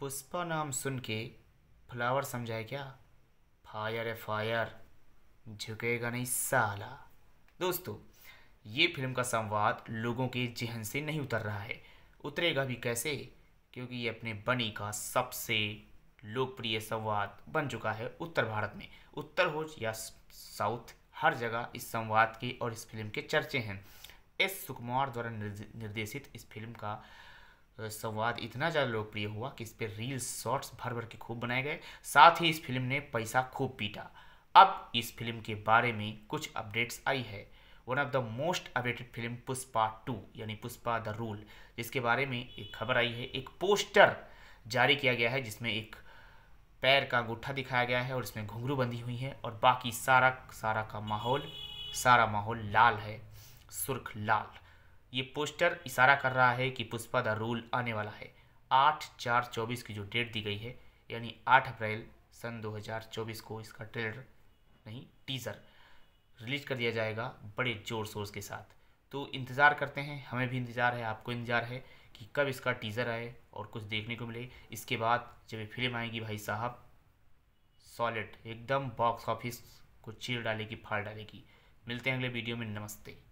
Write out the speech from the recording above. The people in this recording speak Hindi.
पुष्पा नाम सुन के फ्लावर समझाए क्या फायर है फायर झुकेगा नहीं साला दोस्तों ये फिल्म का संवाद लोगों के जहन से नहीं उतर रहा है उतरेगा भी कैसे क्योंकि ये अपने बनी का सबसे लोकप्रिय संवाद बन चुका है उत्तर भारत में उत्तर हो या साउथ हर जगह इस संवाद के और इस फिल्म के चर्चे हैं एस सुकुमार द्वारा निर्देशित इस फिल्म का संवाद इतना ज़्यादा लोकप्रिय हुआ कि इस पर रील्स शॉर्ट्स भर भर के खूब बनाए गए साथ ही इस फिल्म ने पैसा खूब पीटा अब इस फिल्म के बारे में कुछ अपडेट्स आई है one of the most updated film Pushpa two यानी पुष्पा द रूल जिसके बारे में एक खबर आई है एक पोस्टर जारी किया गया है जिसमें एक पैर का अंगूठा दिखाया गया है और इसमें घुंघरू बंधी हुई है और बाकी सारा सारा का माहौल सारा माहौल लाल है सुर्ख लाल ये पोस्टर इशारा कर रहा है कि पुष्पा द रूल आने वाला है आठ चार चौबीस की जो डेट दी गई है यानी आठ अप्रैल सन 2024 को इसका ट्रेलर नहीं टीज़र रिलीज कर दिया जाएगा बड़े जोर शोर के साथ तो इंतज़ार करते हैं हमें भी इंतज़ार है आपको इंतज़ार है कि कब इसका टीज़र आए और कुछ देखने को मिले इसके बाद जब ये फिल्म आएगी भाई साहब सॉलिड एकदम बॉक्स ऑफिस को चीर डालेगी फाड़ डालेगी मिलते हैं अगले वीडियो में नमस्ते